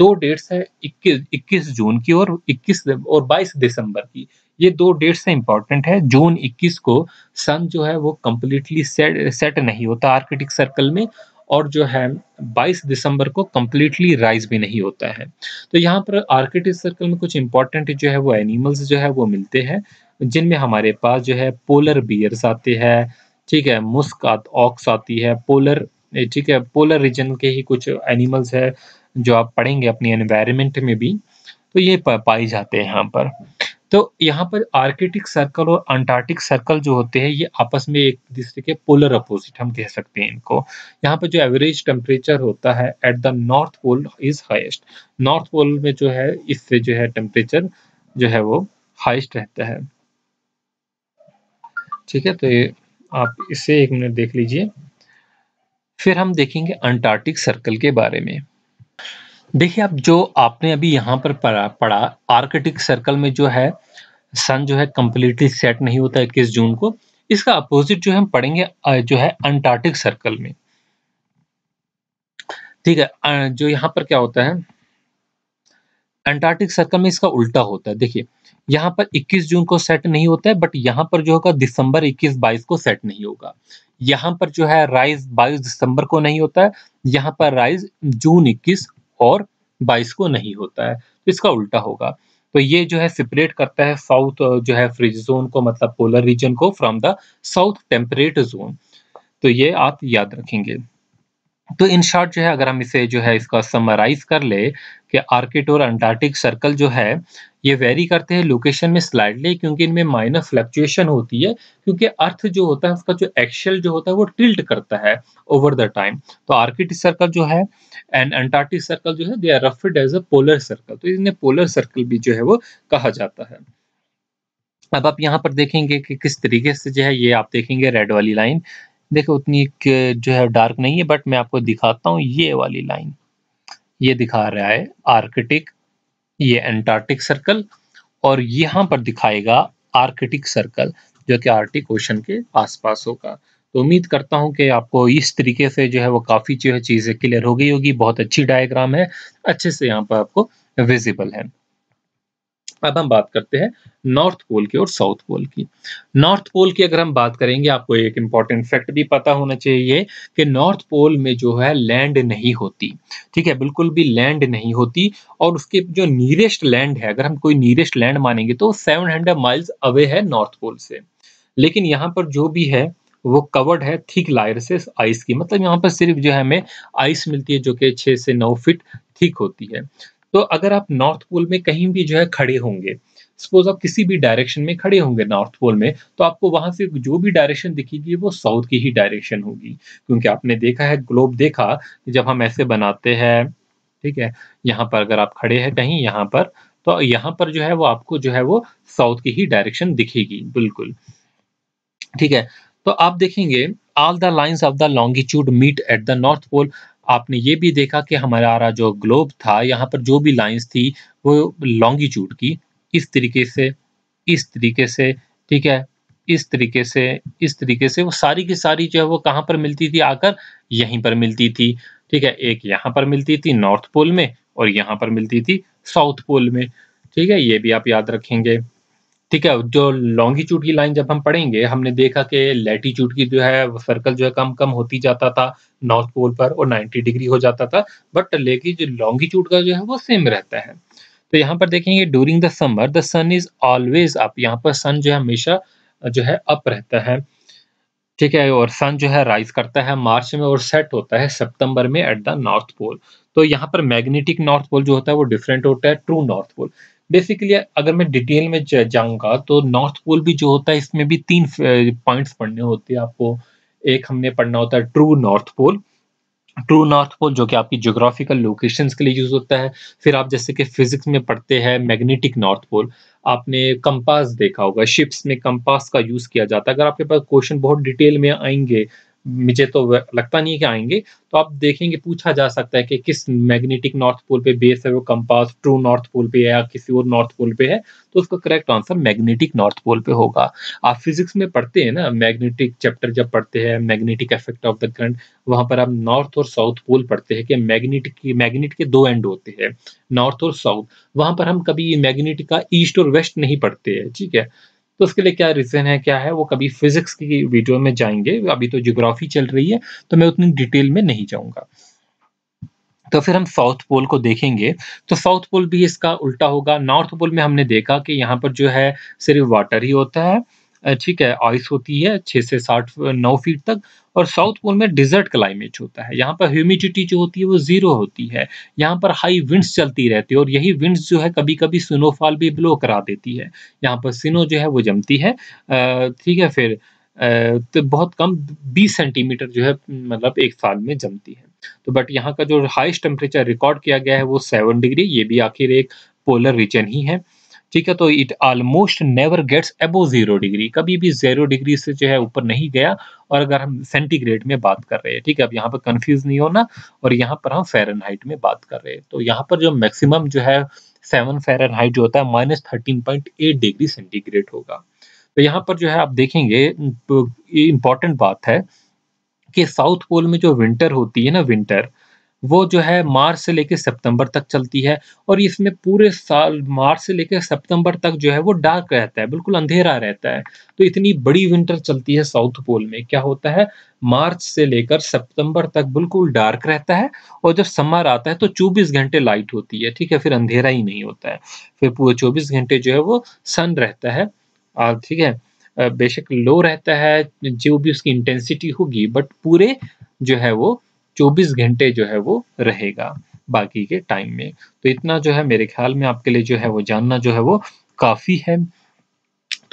दो डेट्स है 21 इक्कीस जून की और इक्कीस और बाईस दिसंबर की ये दो डेट्स है इंपॉर्टेंट है जून इक्कीस को सन जो है वो कम्प्लीटली सेट सेट नहीं होता आर्किटिक सर्कल में और जो है 22 दिसंबर को कम्प्लीटली राइज भी नहीं होता है तो यहाँ पर आर्किटिक सर्कल में कुछ इंपॉर्टेंट जो है वो एनिमल्स जो है वो मिलते हैं जिनमें हमारे पास जो है पोलर बियर्स आते हैं ठीक है मुस्क ऑक्स आती है पोलर ठीक है पोलर रीजन के ही कुछ एनिमल्स है जो आप पढ़ेंगे अपने एनवायरमेंट में भी तो ये पाए जाते हैं यहाँ पर तो यहाँ पर आर्किटिक सर्कल और अंटार्कटिक सर्कल जो होते हैं ये आपस में एक दूसरे के पोलर अपोजिट हम कह सकते हैं इनको यहाँ पर जो एवरेज टेम्परेचर होता है at the North Pole is highest North Pole में जो है इससे जो है टेम्परेचर जो है वो हाइस्ट रहता है ठीक है तो ये आप इसे एक मिनट देख लीजिए फिर हम देखेंगे अंटार्कटिक सर्कल के बारे में देखिए आप जो आपने अभी यहाँ पर पढ़ा पढ़ा आर्कटिक सर्कल में जो है सन जो है कम्प्लीटली सेट नहीं होता इक्कीस जून को इसका अपोजिट जो है हम पढ़ेंगे जो है अंटार्कटिक सर्कल में ठीक है जो यहाँ पर क्या होता है अंटार्कटिक सर्कल में इसका उल्टा होता है देखिए यहाँ पर 21 जून को सेट नहीं होता है बट यहाँ पर जो होगा दिसंबर 21 22 को सेट नहीं होगा यहाँ पर जो है राइज 22 दिसंबर को नहीं होता है यहाँ पर राइज जून 21 और 22 को नहीं होता है तो इसका उल्टा होगा तो ये जो है सेपरेट करता है साउथ जो है फ्रिज जोन को मतलब पोलर रीजन को from the south temperate zone तो ये आप याद रखेंगे तो इन शॉर्ट जो है अगर हम इसे जो है इसका समराइज कर ले कि आर्किट और अंटार्कटिक सर्कल जो है ये वेरी करते हैं लोकेशन में स्लाइडली क्योंकि इनमें माइनर फ्लक्चुएशन होती है क्योंकि अर्थ जो होता है उसका जो एक्शल जो होता है वो टिल्ट करता है ओवर द टाइम तो आर्किट सर्कल जो है एंड अंटार्कटिक सर्कल जो है they are referred as a polar circle तो इन्हें पोलर सर्कल भी जो है वो कहा जाता है अब आप यहाँ पर देखेंगे कि किस तरीके से जो है ये आप देखेंगे रेड वाली लाइन देखो उतनी जो है डार्क नहीं है बट मैं आपको दिखाता हूँ ये वाली लाइन ये दिखा रहा है आर्कटिक ये एंटार्कटिक सर्कल और यहाँ पर दिखाएगा आर्कटिक सर्कल जो कि आर्टिक ओशन के आसपास होगा तो उम्मीद करता हूँ कि आपको इस तरीके से जो है वो काफ़ी जो है चीज़ें क्लियर हो गई होगी बहुत अच्छी डायग्राम है अच्छे से यहाँ पर आपको विजिबल है अब हम बात करते हैं नॉर्थ पोल की और साउथ पोल की नॉर्थ पोल की अगर हम बात करेंगे आपको एक इंपॉर्टेंट फैक्ट भी पता होना चाहिए कि नॉर्थ पोल में जो है लैंड नहीं होती ठीक है बिल्कुल भी लैंड नहीं होती और उसके जो नीरेस्ट लैंड है अगर हम कोई नीरेस्ट लैंड मानेंगे तो सेवन माइल्स अवे है नॉर्थ पोल से लेकिन यहाँ पर जो भी है वो कवर्ड है थिक लायर से आइस की मतलब यहाँ पर सिर्फ जो है हमें आइस मिलती है जो कि छः से नौ फिट थिक होती है तो अगर आप नॉर्थ पोल में कहीं भी जो है खड़े होंगे सपोज आप किसी भी डायरेक्शन में खड़े होंगे नॉर्थ पोल में तो आपको वहां से जो भी डायरेक्शन दिखेगी वो साउथ की ही डायरेक्शन होगी क्योंकि आपने देखा है ग्लोब देखा कि जब हम ऐसे बनाते हैं ठीक है यहाँ पर अगर आप खड़े हैं कहीं यहाँ पर तो यहाँ पर जो है वो आपको जो है वो साउथ की ही डायरेक्शन दिखेगी बिल्कुल ठीक है तो आप देखेंगे all the lines of the longitude meet at the North Pole आपने ये भी देखा कि हमारा जो ग्लोब था यहाँ पर जो भी लाइंस थी वो लॉन्गिट्यूड की इस तरीके से इस तरीके से ठीक है इस तरीके से इस तरीके से वो सारी की सारी जो है वो कहाँ पर मिलती थी आकर यहीं पर मिलती थी ठीक है एक यहाँ पर मिलती थी नॉर्थ पोल में और यहाँ पर मिलती थी साउथ पोल में ठीक है ये भी आप याद रखेंगे ठीक है जो लॉन्गिट्यूड की लाइन जब हम पढ़ेंगे हमने देखा कि लैटीट्यूड की जो है वो सर्कल जो है कम कम होती जाता था नॉर्थ पोल पर और 90 डिग्री हो जाता था बट लेकिन जो लॉन्गिट्यूड का जो है वो सेम रहता है तो यहाँ पर देखेंगे during the summer the sun is always up यहाँ पर सन जो है हमेशा जो है अप रहता है ठीक है और सन जो है राइज करता है मार्च में और सेट होता है सितंबर में एट द नॉर्थ पोल तो यहाँ पर मैग्नेटिक नॉर्थ पोल जो होता है वो डिफरेंट होता है ट्रू नॉर्थ पोल बेसिकली अगर मैं डिटेल में जाऊंगा तो नॉर्थ पोल भी जो होता है इसमें भी तीन पॉइंट्स पढ़ने होते हैं आपको एक हमने पढ़ना होता है true North Pole true North Pole जो कि आपकी जोग्राफिकल लोकेशंस के लिए यूज़ होता है फिर आप जैसे कि फिजिक्स में पढ़ते हैं मैग्नेटिक नॉर्थ पोल आपने कंपास देखा होगा शिप्स में कंपास का यूज़ किया जाता है अगर आपके पास क्वेश्चन बहुत डिटेल में आएंगे मुझे तो लगता नहीं है कि आएंगे तो आप देखेंगे पूछा जा सकता है कि किस मैग्नेटिक नॉर्थ पोल पे बेस है वो कंपास ट्रू नॉर्थ पोल पे है या किसी और नॉर्थ पोल पे है तो उसका correct answer magnetic North Pole पे होगा आप फिजिक्स में पढ़ते हैं ना मैग्नेटिक चैप्टर जब पढ़ते हैं magnetic effect of the current वहां पर आप नॉर्थ और साउथ पोल पढ़ते हैं कि मैग्नेट की मैग्नेट के दो एंड होते हैं नॉर्थ और साउथ वहां पर हम कभी मैग्नेट का ईस्ट और वेस्ट नहीं पढ़ते हैं ठीक है तो उसके लिए क्या रीज़न है क्या है वो कभी फिजिक्स की वीडियो में जाएंगे अभी तो जियोग्राफी चल रही है तो मैं उतनी डिटेल में नहीं जाऊँगा तो फिर हम साउथ पोल को देखेंगे तो साउथ पोल भी इसका उल्टा होगा नॉर्थ पोल में हमने देखा कि यहाँ पर जो है सिर्फ वाटर ही होता है ठीक है आइस होती है छः से साठ नौ फीट तक और साउथ पोल में डिजर्ट क्लाइमेट होता है यहाँ पर ह्यूमिडिटी जो होती है वो ज़ीरो होती है यहाँ पर हाई विंड्स चलती रहती है और यही विंड्स जो है कभी कभी स्नोफॉल भी ब्लो करा देती है यहाँ पर स्नो जो है वो जमती है ठीक है फिर तो बहुत कम 20 सेंटीमीटर जो है मतलब एक साल में जमती है तो बट यहाँ का जो हाइस्ट टेम्परेचर रिकॉर्ड किया गया है वो सेवन डिग्री ये भी आखिर एक पोलर रीजन ही है ठीक है तो it almost never gets above zero degree कभी भी जीरो डिग्री से जो है ऊपर नहीं गया और अगर हम सेंटीग्रेड में बात कर रहे हैं ठीक है अब यहाँ पर कंफ्यूज नहीं होना और यहाँ पर हम फेरन में बात कर रहे हैं तो यहाँ पर जो मैक्सिमम जो है सेवन फेरन जो होता है minus thirteen point eight degree centigrade होगा तो यहाँ पर जो है आप देखेंगे इंपॉर्टेंट बात है कि साउथ पोल में जो विंटर होती है ना विंटर वो जो है मार्च से लेकर सितंबर तक चलती है और इसमें पूरे साल मार्च से लेकर सितंबर तक जो है वो डार्क रहता है बिल्कुल अंधेरा रहता है तो इतनी बड़ी विंटर चलती है साउथ पोल में क्या होता है मार्च से लेकर सितंबर तक बिल्कुल डार्क रहता है और जब समर आता है तो 24 घंटे लाइट होती है ठीक है फिर अंधेरा ही नहीं होता है फिर पूरे चौबीस घंटे जो है वो सन रहता है ठीक है बेशक लो रहता है जो भी उसकी इंटेंसिटी होगी बट पूरे जो है वो 24 घंटे जो है वो रहेगा बाकी के टाइम में तो इतना जो है मेरे ख्याल में आपके लिए जो है वो जानना जो है वो काफ़ी है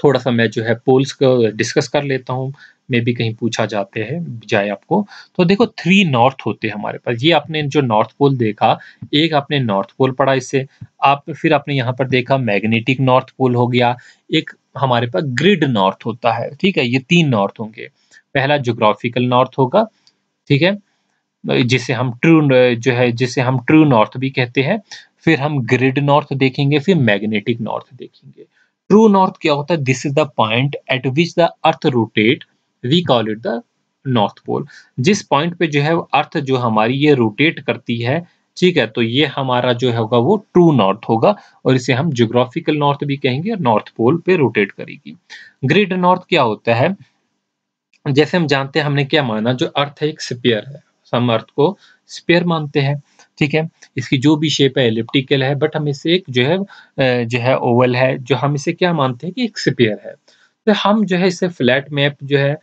थोड़ा सा मैं जो है पोल्स को डिस्कस कर लेता हूँ मे भी कहीं पूछा जाते हैं जाए आपको तो देखो थ्री नॉर्थ होते हैं हमारे पास ये आपने जो नॉर्थ पोल देखा एक आपने नॉर्थ पोल पढ़ा इससे आप फिर आपने यहाँ पर देखा मैग्नेटिक नॉर्थ पोल हो गया एक हमारे पास ग्रिड नॉर्थ होता है ठीक है ये तीन नॉर्थ होंगे पहला जोग्राफिकल नॉर्थ होगा ठीक है जिसे हम ट्रू जो है जिसे हम ट्रू नॉर्थ भी कहते हैं फिर हम ग्रिड नॉर्थ देखेंगे फिर मैग्नेटिक नॉर्थ देखेंगे ट्रू नॉर्थ क्या होता है this is the point at which the earth rotate we call it the North Pole जिस पॉइंट पे जो है अर्थ जो हमारी ये रोटेट करती है ठीक है तो ये हमारा जो होगा वो ट्रू नॉर्थ होगा और इसे हम जोग्राफिकल नॉर्थ भी कहेंगे नॉर्थ पोल पे रोटेट करेगी ग्रिड नॉर्थ क्या होता है जैसे हम जानते हैं हमने क्या माना जो अर्थ है एक स्पेयर है हम अर्थ को स्पेयर मानते हैं ठीक है इसकी जो भी शेप है एलिप्टिकल है बट हम इसे एक जो है जो है ओवल है जो हम इसे क्या मानते हैं कि एक स्पेयर है तो हम जो है इसे फ्लैट मैप जो है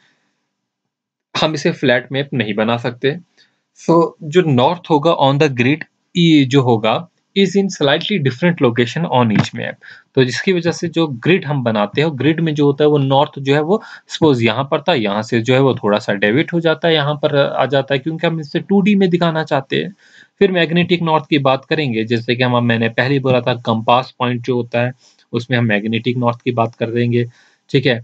हम इसे फ्लैट मैप नहीं बना सकते सो so, जो नॉर्थ होगा ऑन द ग्रिड जो होगा is in slightly different location on each map तो जिसकी वजह से जो ग्रिड हम बनाते हैं ग्रिड में जो होता है वो नॉर्थ जो है वो सपोज यहाँ पर था यहाँ से जो है वो थोड़ा सा डेविट हो जाता है यहाँ पर आ जाता है क्योंकि हम इससे टू में दिखाना चाहते हैं फिर मैग्नेटिक नॉर्थ की बात करेंगे जैसे कि हम मैंने पहले बोला था कंपास पॉइंट जो होता है उसमें हम मैग्नेटिक नॉर्थ की बात कर देंगे ठीक है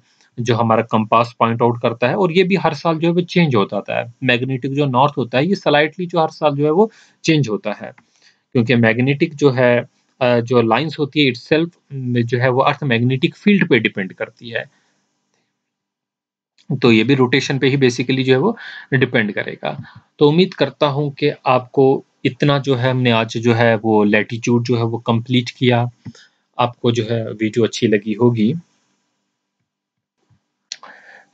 जो हमारा कंपास पॉइंट आउट करता है और ये भी हर साल जो है वो चेंज हो जाता है मैग्नेटिक जो नॉर्थ होता है ये स्लाइटली जो हर साल जो है वो चेंज होता है क्योंकि मैग्नेटिक जो है जो लाइंस होती है इट्स जो है वो अर्थ मैग्नेटिक फील्ड पे डिपेंड करती है तो ये भी रोटेशन पे ही बेसिकली जो है वो डिपेंड करेगा तो उम्मीद करता हूँ कि आपको इतना जो है हमने आज जो है वो लेटीट्यूड जो है वो कंप्लीट किया आपको जो है वीडियो अच्छी लगी होगी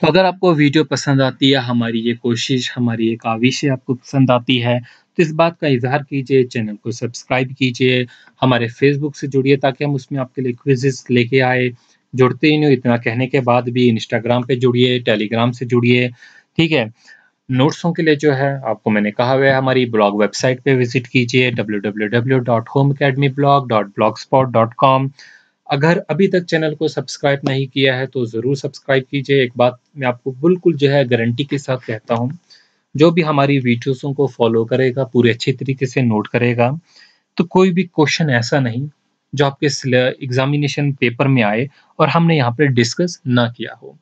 तो अगर आपको वीडियो पसंद आती है हमारी ये कोशिश हमारी ये काविश आपको पसंद आती है तो इस बात का इजहार कीजिए चैनल को सब्सक्राइब कीजिए हमारे फेसबुक से जुड़िए ताकि हम उसमें आपके लिए क्विजेस लेके आए जुड़ते ही नहीं इतना कहने के बाद भी इंस्टाग्राम पे जुड़िए टेलीग्राम से जुड़िए ठीक है नोट्सों के लिए जो है आपको मैंने कहा हुआ है हमारी ब्लॉग वेबसाइट पे विजिट कीजिए डब्ल्यू अगर अभी तक चैनल को सब्सक्राइब नहीं किया है तो ज़रूर सब्सक्राइब कीजिए एक बात मैं आपको बिल्कुल जो है गारंटी के साथ कहता हूँ जो भी हमारी वीडियोसों को फॉलो करेगा पूरे अच्छे तरीके से नोट करेगा तो कोई भी क्वेश्चन ऐसा नहीं जो आपके एग्जामिनेशन पेपर में आए और हमने यहाँ पर डिस्कस ना किया हो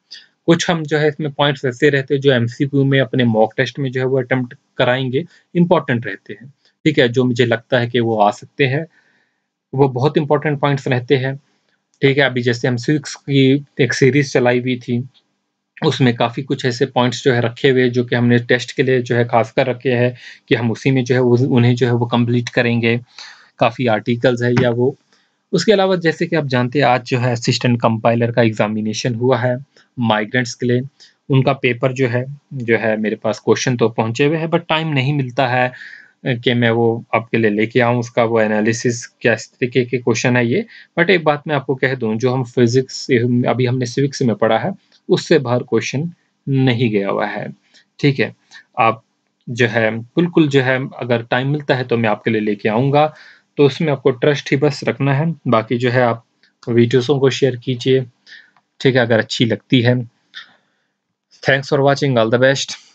कुछ हम जो है इसमें पॉइंट्स ऐसे रहते हैं जो एम में अपने मॉक टेस्ट में जो है वो अटेम्प्ट कराएंगे इंपॉर्टेंट रहते हैं ठीक है जो मुझे लगता है कि वो आ सकते हैं वो बहुत इंपॉर्टेंट पॉइंट्स रहते हैं ठीक है अभी जैसे हम सिक्स की एक सीरीज चलाई हुई थी उसमें काफ़ी कुछ ऐसे पॉइंट्स जो है रखे हुए जो कि हमने टेस्ट के लिए जो है खास कर रखे हैं कि हम उसी में जो है उन्हें जो है वो कंप्लीट करेंगे काफ़ी आर्टिकल्स है या वो उसके अलावा जैसे कि आप जानते हैं आज जो है असिस्टेंट कंपाइलर का एग्जामिनेशन हुआ है माइग्रेंट्स के लिए उनका पेपर जो है जो है मेरे पास क्वेश्चन तो पहुंचे हुए हैं बट टाइम नहीं मिलता है कि मैं वो आपके लिए लेके आऊँ उसका वो एनालिसिस क्या इस तरीके के क्वेश्चन है ये बट एक बात मैं आपको कह दूँ जो हम फिजिक्स अभी हमने सिविक्स में पढ़ा है उससे बाहर क्वेश्चन नहीं गया हुआ है ठीक है आप जो है बिल्कुल जो है अगर टाइम मिलता है तो मैं आपके लिए लेके आऊँगा तो उसमें आपको ट्रस्ट ही बस रखना है बाकी जो है आप वीडियोसों को शेयर कीजिए ठीक है अगर अच्छी लगती है thanks for watching all the best